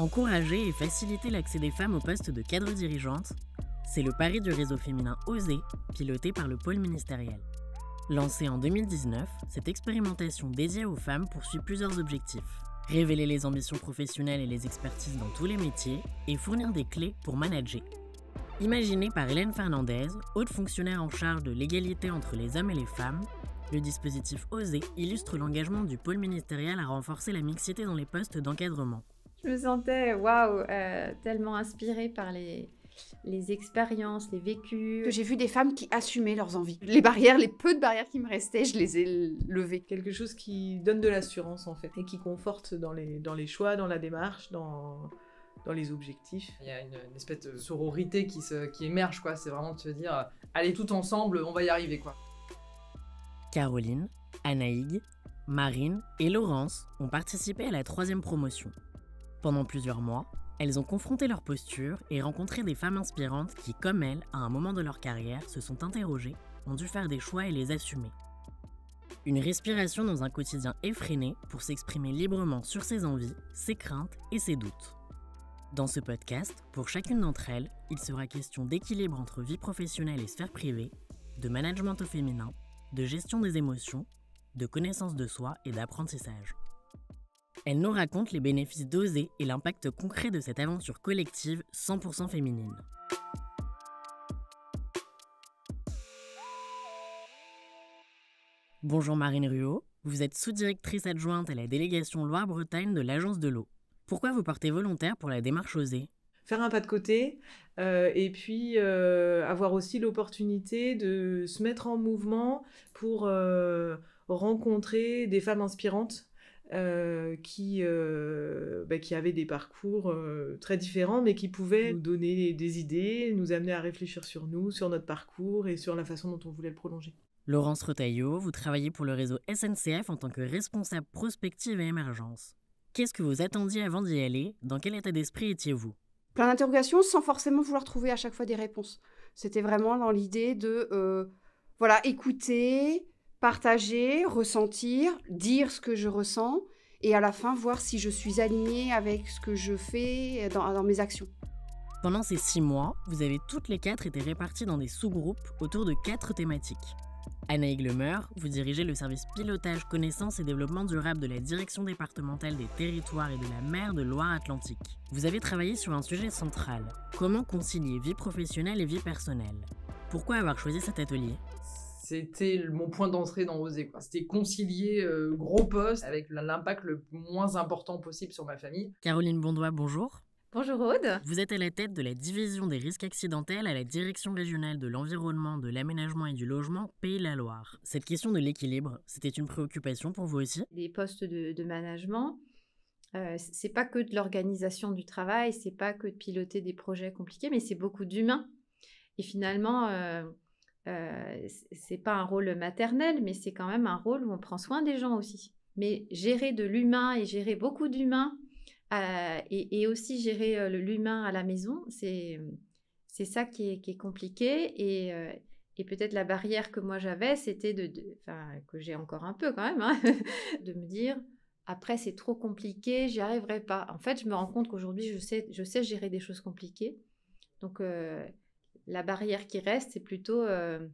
Encourager et faciliter l'accès des femmes aux postes de cadres dirigeantes, c'est le pari du réseau féminin OSE, piloté par le pôle ministériel. Lancé en 2019, cette expérimentation dédiée aux femmes poursuit plusieurs objectifs. Révéler les ambitions professionnelles et les expertises dans tous les métiers et fournir des clés pour manager. Imaginé par Hélène Fernandez, haute fonctionnaire en charge de l'égalité entre les hommes et les femmes, le dispositif OSE illustre l'engagement du pôle ministériel à renforcer la mixité dans les postes d'encadrement je me sentais, waouh, euh, tellement inspirée par les, les expériences, les vécus. j'ai vu des femmes qui assumaient leurs envies. Les barrières, les peu de barrières qui me restaient, je les ai levées. Quelque chose qui donne de l'assurance en fait et qui conforte dans les, dans les choix, dans la démarche, dans, dans les objectifs. Il y a une, espèce de sororité qui, se, qui émerge quoi. C'est vraiment de se dire, euh, allez tout ensemble, on va y arriver quoi. Caroline, Anaïg, Marine et Laurence ont participé à la troisième promotion pendant plusieurs mois, elles ont confronté leur posture et rencontré des femmes inspirantes qui, comme elles, à un moment de leur carrière, se sont interrogées, ont dû faire des choix et les assumer. Une respiration dans un quotidien effréné pour s'exprimer librement sur ses envies, ses craintes et ses doutes. Dans ce podcast, pour chacune d'entre elles, il sera question d'équilibre entre vie professionnelle et sphère privée, de management au féminin, de gestion des émotions, de connaissance de soi et d'apprentissage. Elle nous raconte les bénéfices d'oser et l'impact concret de cette aventure collective 100% féminine. Bonjour Marine Ruot, vous êtes sous-directrice adjointe à la délégation Loire-Bretagne de l'Agence de l'eau. Pourquoi vous portez volontaire pour la démarche osée Faire un pas de côté euh, et puis euh, avoir aussi l'opportunité de se mettre en mouvement pour euh, rencontrer des femmes inspirantes euh, qui, euh, bah, avaient des parcours euh, très différents, mais qui pouvaient mm. nous donner des idées, nous amener à réfléchir sur nous, sur notre parcours et sur la façon dont on voulait le prolonger. Laurence Retaillot, vous travaillez pour le réseau SNCF en tant que responsable prospective et émergence. Qu'est-ce que vous attendiez avant d'y aller Dans quel état d'esprit étiez-vous Plein d'interrogations sans forcément vouloir trouver à chaque fois des réponses. C'était vraiment dans l'idée de euh, voilà, écouter, partager, ressentir, dire ce que je ressens, et à la fin voir si je suis alignée avec ce que je fais dans, mes actions. Pendant ces six mois, vous avez toutes les quatre été réparties dans des sous-groupes autour de quatre thématiques. Anaï Meur, vous dirigez le service pilotage, connaissance et développement durable de la direction départementale des territoires et de la mer de Loire-Atlantique. Vous avez travaillé sur un sujet central comment concilier vie professionnelle et vie personnelle. Pourquoi avoir choisi cet atelier c'était mon point d'entrée dans Oser. C'était concilier euh, gros poste avec l'impact le moins important possible sur ma famille. Caroline Bondois, bonjour. Bonjour Aude. Vous êtes à la tête de la division des risques accidentels à la direction régionale de l'environnement, de l'aménagement et du logement Pays-la-Loire. Cette question de l'équilibre, c'était une préoccupation pour vous aussi Les postes de, management, euh, c'est pas que de l'organisation du travail, c'est pas que de piloter des projets compliqués, mais c'est beaucoup d'humains. Et finalement, euh, euh, c'est pas un rôle maternel, mais c'est quand même un rôle où on prend soin des gens aussi. Mais gérer de l'humain et gérer beaucoup d'humains euh, et, aussi gérer euh, l'humain à la maison, c'est c'est ça qui est, compliqué et peut-être la barrière que moi j'avais, c'était de, que j'ai encore un peu quand même, hein, de me dire après c'est trop compliqué, j'y arriverai pas. En fait, je me rends compte qu'aujourd'hui je sais, je sais gérer des choses compliquées. Donc la barrière qui reste, c'est plutôt euh,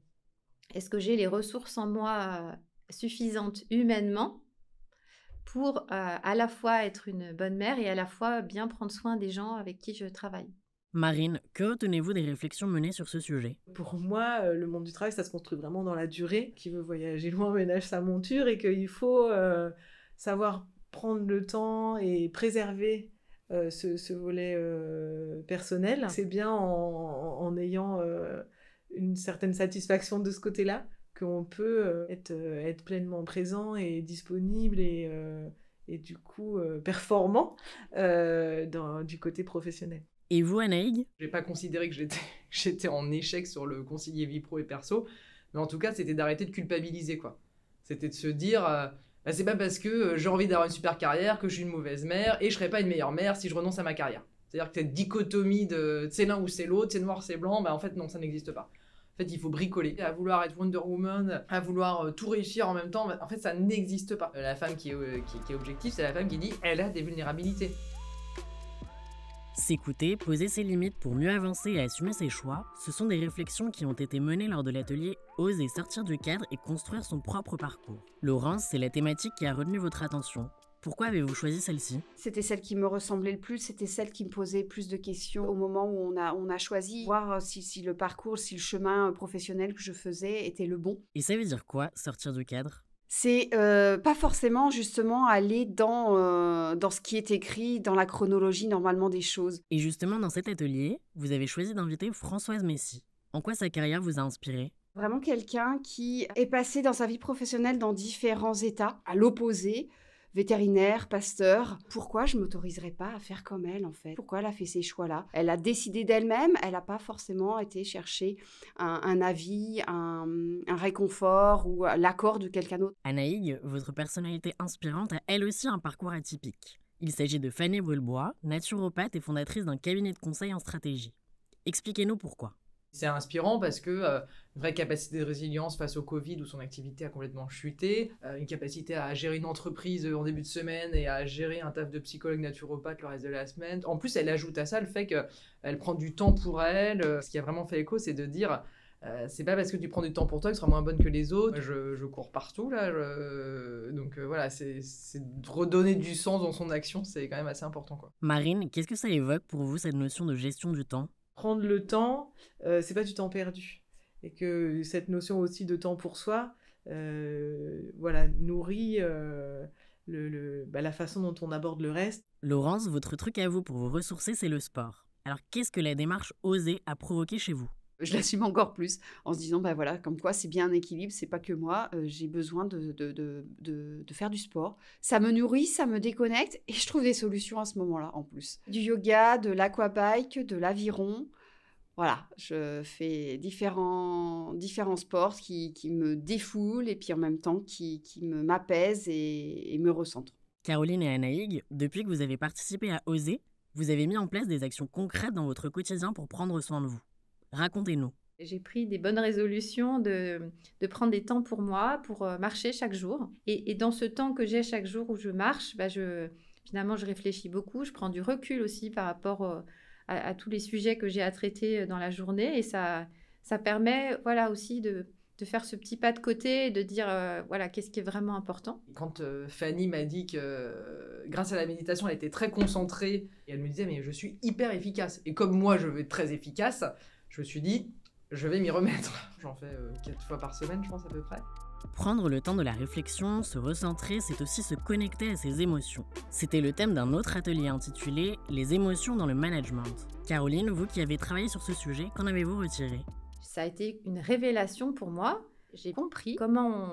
est-ce que j'ai les ressources en moi euh, suffisantes humainement pour euh, à la fois être une bonne mère et à la fois bien prendre soin des gens avec qui je travaille. Marine, que tenez vous des réflexions menées sur ce sujet Pour moi, le monde du travail, ça se construit vraiment dans la durée. Qui veut voyager loin ménage sa monture et qu'il faut savoir prendre le temps et préserver euh, ce, volet euh, personnel. C'est bien en, ayant euh, une certaine satisfaction de ce côté-là qu'on peut être, être, pleinement présent et disponible et, et du coup performant dans, du côté professionnel. Et vous, Anaïg Je n'ai pas considéré que j'étais en échec sur le conseiller vie pro et perso, mais en tout cas, c'était d'arrêter de culpabiliser. quoi. C'était de se dire ce bah, c'est pas parce que euh, j'ai envie d'avoir une super carrière que je suis une mauvaise mère et je serai pas une meilleure mère si je renonce à ma carrière. C'est-à-dire que cette dichotomie de c'est l'un ou c'est l'autre, c'est noir, c'est blanc, bah, en fait non, ça n'existe pas. En fait, il faut bricoler. À vouloir être Wonder Woman, à vouloir euh, tout réussir en même temps, bah, en fait, ça n'existe pas. Euh, la femme qui est, qui est objective, c'est la femme qui dit elle a des vulnérabilités. S'écouter, poser ses limites pour mieux avancer et assumer ses choix, ce sont des réflexions qui ont été menées lors de l'atelier Oser sortir du cadre et construire son propre parcours. Laurence, c'est la thématique qui a retenu votre attention. Pourquoi avez-vous choisi celle-ci C'était celle qui me ressemblait le plus, c'était celle qui me posait plus de questions au moment où on a, on a choisi, voir si, si le parcours, si le chemin professionnel que je faisais était le bon. Et ça veut dire quoi, sortir du cadre c'est euh, pas forcément justement aller dans, euh, dans ce qui est écrit, dans la chronologie normalement des choses. Et justement, dans cet atelier, vous avez choisi d'inviter Françoise Messi. En quoi sa carrière vous a inspiré Vraiment quelqu'un qui est passé dans sa vie professionnelle dans différents états, à l'opposé vétérinaire, pasteur. Pourquoi je m'autoriserais pas à faire comme elle en fait Pourquoi elle a fait ces choix-là Elle a décidé d'elle-même, elle n'a pas forcément été chercher un, avis, un, réconfort ou l'accord de quelqu'un d'autre. Anaïg, votre personnalité inspirante a elle aussi un parcours atypique. Il s'agit de Fanny Brulbois, naturopathe et fondatrice d'un cabinet de conseil en stratégie. Expliquez-nous pourquoi. C'est inspirant parce que euh, vraie capacité de résilience face au Covid où son activité a complètement chuté, euh, une capacité à gérer une entreprise euh, en début de semaine et à gérer un taf de psychologue naturopathe le reste de la semaine. En plus, elle ajoute à ça le fait qu'elle prend du temps pour elle. Ce qui a vraiment fait écho, c'est de dire c'est pas parce que tu prends du temps pour toi que tu seras moins bonne que les autres. Je, cours partout, là. Donc voilà, c'est redonner du sens dans son action, c'est quand même assez important. Quoi. Marine, qu'est-ce que ça évoque pour vous, cette notion de gestion du temps prendre le temps, euh, c'est pas du temps perdu. Et que cette notion aussi de temps pour soi, euh, voilà, nourrit euh, bah, la façon dont on aborde le reste. Laurence, votre truc à vous pour vous ressourcer, c'est le sport. Alors qu'est-ce que la démarche osée a provoqué chez vous je l'assume encore plus en se disant, ben voilà, comme quoi c'est bien un équilibre, c'est pas que moi, euh, j'ai besoin de de, faire du sport. Ça me nourrit, ça me déconnecte et je trouve des solutions à ce moment-là en plus. Du yoga, de l'aquabike, de l'aviron. Voilà, je fais différents, différents sports qui, me défoulent et puis en même temps qui, qui m'apaisent et, et me recentrent. Caroline et Anaïg, depuis que vous avez participé à Oser, vous avez mis en place des actions concrètes dans votre quotidien pour prendre soin de vous. Racontez-nous. J'ai pris des bonnes résolutions de, prendre des temps pour moi, pour euh, marcher chaque jour. Et, dans ce temps que j'ai chaque jour où je marche, bah, je, finalement, je réfléchis beaucoup, je prends du recul aussi par rapport euh, à, tous les sujets que j'ai à traiter euh, dans la journée. Et ça, ça permet voilà, aussi de, faire ce petit pas de côté et de dire voilà qu'est-ce qui est vraiment important. Quand Fanny m'a dit que grâce à la méditation elle était très concentrée et elle me disait mais je suis hyper efficace et comme moi je veux être très efficace, je me suis dit, je vais m'y remettre. J'en fais euh, quatre fois par semaine, je pense à peu près. Prendre le temps de la réflexion, se recentrer, c'est aussi se connecter à ses émotions. C'était le thème d'un autre atelier intitulé Les émotions dans le management. Caroline, vous qui avez travaillé sur ce sujet, qu'en avez-vous retiré Ça a été une révélation pour moi. J'ai compris comment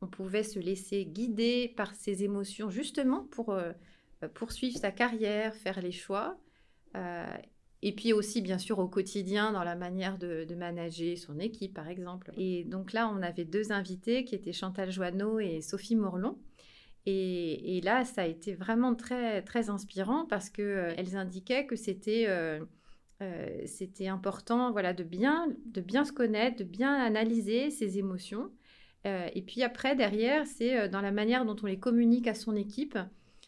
on, pouvait se laisser guider par ses émotions justement pour euh, bah, poursuivre sa carrière, faire les choix. Euh, et puis aussi, bien sûr, au quotidien, dans la manière de, manager son équipe, par exemple. Et donc là, on avait deux invités qui étaient Chantal Joanneau et Sophie Morlon. Et, là, ça a été vraiment très, très inspirant parce qu'elles euh, indiquaient que c'était... Euh, euh, c'était important voilà de bien de bien se connaître de bien analyser ses émotions et puis après derrière c'est dans la manière dont on les communique à son équipe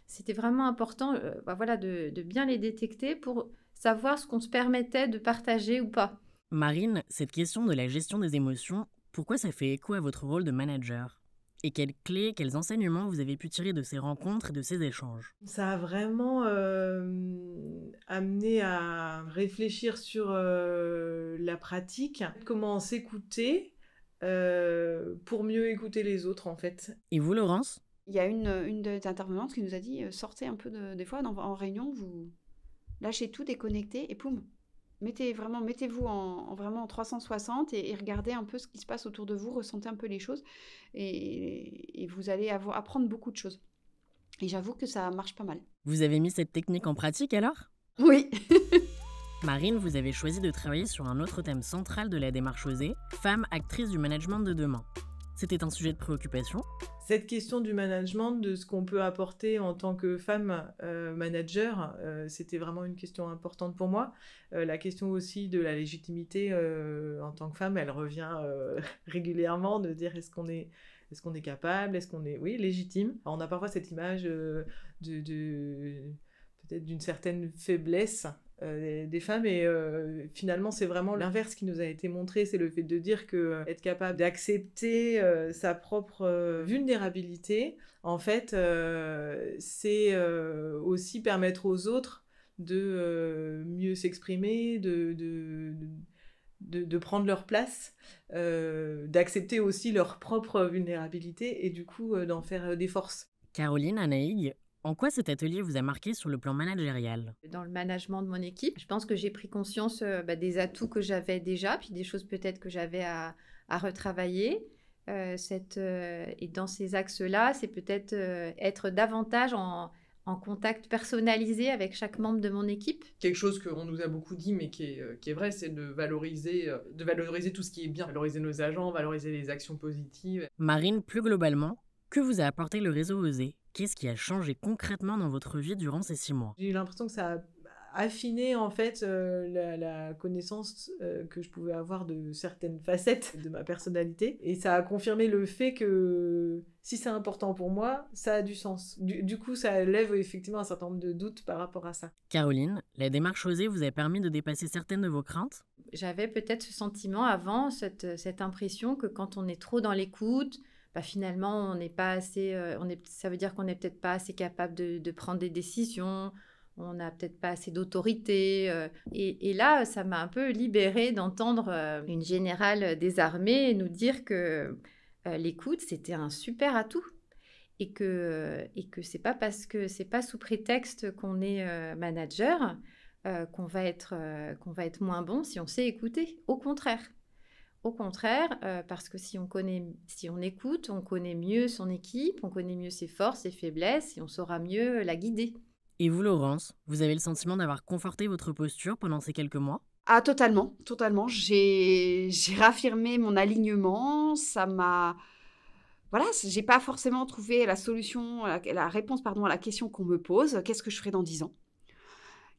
c'était vraiment important bah, voilà de, de, bien les détecter pour savoir ce qu'on se permettait de partager ou pas. Marine, cette question de la gestion des émotions, pourquoi ça fait écho à votre rôle de manager et quelles clés, quels enseignements vous avez pu tirer de ces rencontres et de ces échanges Ça a vraiment euh, amené à réfléchir sur euh, la pratique, comment s'écouter euh, pour mieux écouter les autres en fait. Et vous, Laurence Il y a une, une qui nous a dit sortez un peu des fois en réunion, vous lâchez tout, déconnectez et poum. Mettez vraiment, mettez-vous en, vraiment en 360 et, regardez un peu ce qui se passe autour de vous, ressentez un peu les choses et, vous allez avoir, apprendre beaucoup de choses. Et j'avoue que ça marche pas mal. Vous avez mis cette technique en pratique alors Oui. Marine, vous avez choisi de travailler sur un autre thème central de la démarche osée, femme actrice du management de demain. C'était un sujet de préoccupation. Cette question du management, de ce qu'on peut apporter en tant que femme euh, manager, euh, c'était vraiment une question importante pour moi. Euh, la question aussi de la légitimité en tant que femme, elle revient régulièrement de dire est-ce qu'on est, est-ce qu'on est capable, est-ce qu'on est, oui, légitime. on a parfois cette image de peut-être d'une certaine faiblesse euh, des, femmes. Et euh, finalement, c'est vraiment l'inverse qui nous a été montré. C'est le fait de dire que euh, être capable d'accepter sa propre vulnérabilité, en fait, c'est aussi permettre aux autres de mieux s'exprimer, de, de, de, prendre leur place, d'accepter aussi leur propre vulnérabilité et du coup d'en faire des forces. Caroline Anaïg, en quoi cet atelier vous a marqué sur le plan managérial Dans le management de mon équipe, je pense que j'ai pris conscience bah, des atouts que j'avais déjà, puis des choses peut-être que j'avais à, retravailler. et dans ces axes-là, c'est peut-être être davantage en, contact personnalisé avec chaque membre de mon équipe. Quelque chose qu'on nous a beaucoup dit, mais qui est, vrai, c'est de valoriser, tout ce qui est bien, valoriser nos agents, valoriser les actions positives. Marine, plus globalement, que vous a apporté le réseau OSE Qu'est-ce qui a changé concrètement dans votre vie durant ces six mois J'ai eu l'impression que ça a affiné en fait euh, la, connaissance euh, que je pouvais avoir de certaines facettes de ma personnalité et ça a confirmé le fait que si c'est important pour moi, ça a du sens. Du, coup, ça lève effectivement un certain nombre de doutes par rapport à ça. Caroline, la démarche osée vous a permis de dépasser certaines de vos craintes J'avais peut-être ce sentiment avant, cette impression que quand on est trop dans l'écoute, bah, finalement, on n'est pas assez, euh, on est, ça veut dire qu'on n'est peut-être pas assez capable de, prendre des décisions, on n'a peut-être pas assez d'autorité. Euh, et, là, ça m'a un peu libérée d'entendre euh, une générale des armées nous dire que l'écoute, c'était un super atout et que et que c'est pas parce que c'est pas sous prétexte qu'on est manager qu'on va être qu'on va être moins bon si on sait écouter. Au contraire. Au contraire, euh, parce que si on, connaît, si on écoute, on connaît mieux son équipe, on connaît mieux ses forces, ses faiblesses et on saura mieux la guider. Et vous, Laurence, vous avez le sentiment d'avoir conforté votre posture pendant ces quelques mois Ah, totalement, totalement. J'ai raffirmé mon alignement, ça m'a voilà, j'ai pas forcément trouvé la solution, la, réponse pardon à la question qu'on me pose. Qu'est-ce que je ferai dans 10 ans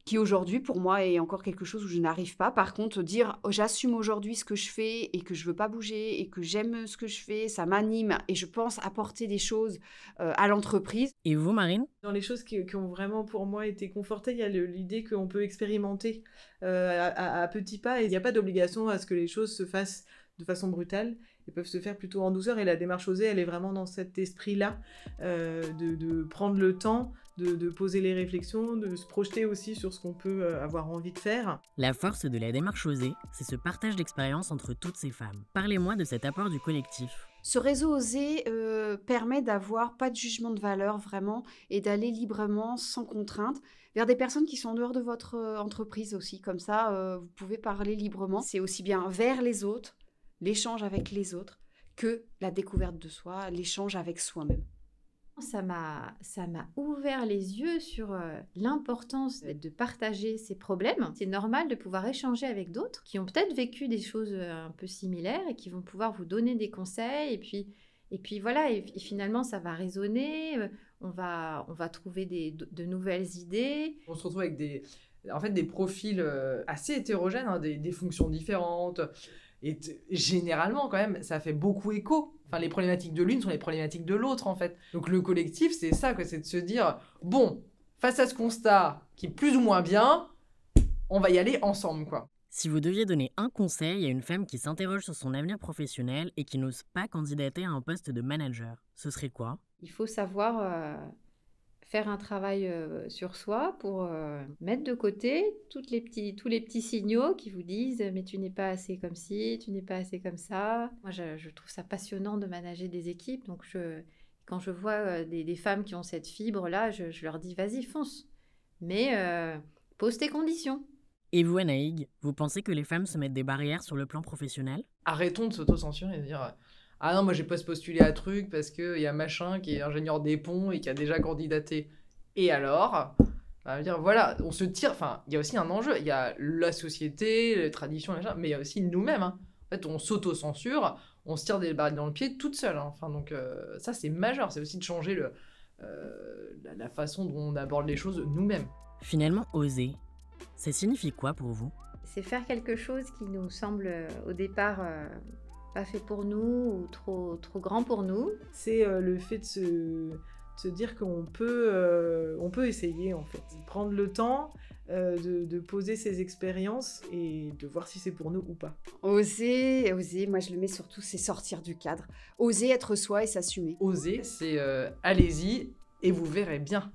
qui aujourd'hui pour moi est encore quelque chose où je n'arrive pas. Par contre, dire oh, j'assume aujourd'hui ce que je fais et que je veux pas bouger et que j'aime ce que je fais, ça m'anime et je pense apporter des choses euh, à l'entreprise. Et vous, Marine Dans les choses qui, ont vraiment pour moi été confortées, il y a l'idée qu'on peut expérimenter euh, à, petits pas et il n'y a pas d'obligation à ce que les choses se fassent de façon brutale Elles peuvent se faire plutôt en douceur. Et la démarche osée, elle est vraiment dans cet esprit-là, euh, de, prendre le temps de, poser les réflexions, de se projeter aussi sur ce qu'on peut euh, avoir envie de faire. La force de la démarche osée, c'est ce partage d'expérience entre toutes ces femmes. Parlez-moi de cet apport du collectif. Ce réseau osé euh, permet d'avoir pas de jugement de valeur vraiment et d'aller librement, sans contrainte, vers des personnes qui sont en dehors de votre euh, entreprise aussi. Comme ça, vous pouvez parler librement. C'est aussi bien vers les autres, l'échange avec les autres, que la découverte de soi, l'échange avec soi-même ça m'a ça m'a ouvert les yeux sur euh, l'importance de partager ces problèmes. C'est normal de pouvoir échanger avec d'autres qui ont peut-être vécu des choses euh, un peu similaires et qui vont pouvoir vous donner des conseils et puis et puis voilà et, finalement ça va résonner, euh, on va on va trouver des, de, nouvelles idées. On se retrouve avec des en fait des profils assez hétérogènes, hein, des fonctions différentes et généralement quand même ça fait beaucoup écho Enfin, les problématiques de l'une sont les problématiques de l'autre, en fait. Donc, le collectif, c'est ça, quoi. C'est de se dire, bon, face à ce constat qui est plus ou moins bien, on va y aller ensemble, quoi. Si vous deviez donner un conseil à une femme qui s'interroge sur son avenir professionnel et qui n'ose pas candidater à un poste de manager, ce serait quoi Il faut savoir euh, faire un travail euh, sur soi pour euh, mettre de côté toutes les petits, tous les petits signaux qui vous disent mais tu n'es pas assez comme ci, tu n'es pas assez comme ça. Moi, je, trouve ça passionnant de manager des équipes. Donc, je, quand je vois euh, des, femmes qui ont cette fibre-là, je, leur dis vas-y, fonce. Mais pose tes conditions. Et vous, Anaïg, vous pensez que les femmes se mettent des barrières sur le plan professionnel Arrêtons de s'auto-censurer et de dire ah non, moi j'ai pas postulé à truc parce qu'il y a machin qui est ingénieur des ponts et qui a déjà candidaté. Et alors on bah, dire, voilà, on se tire. Enfin, il y a aussi un enjeu. Il y a la société, les traditions, mais il y a aussi nous-mêmes. Hein. En fait, on s'auto-censure, on se tire des barres dans le pied toute seule. Hein. Enfin, donc, euh, ça, c'est majeur. C'est aussi de changer le, euh, la, façon dont on aborde les choses nous-mêmes. Finalement, oser, ça signifie quoi pour vous C'est faire quelque chose qui nous semble euh, au départ fait pour nous ou trop, trop grand pour nous. C'est euh, le fait de se, dire qu'on peut, euh, peut essayer en fait. Prendre le temps euh, de, de, poser ses expériences et de voir si c'est pour nous ou pas. Oser, oser, moi je le mets surtout, c'est sortir du cadre. Oser être soi et s'assumer. Oser, c'est allez-y et vous verrez bien.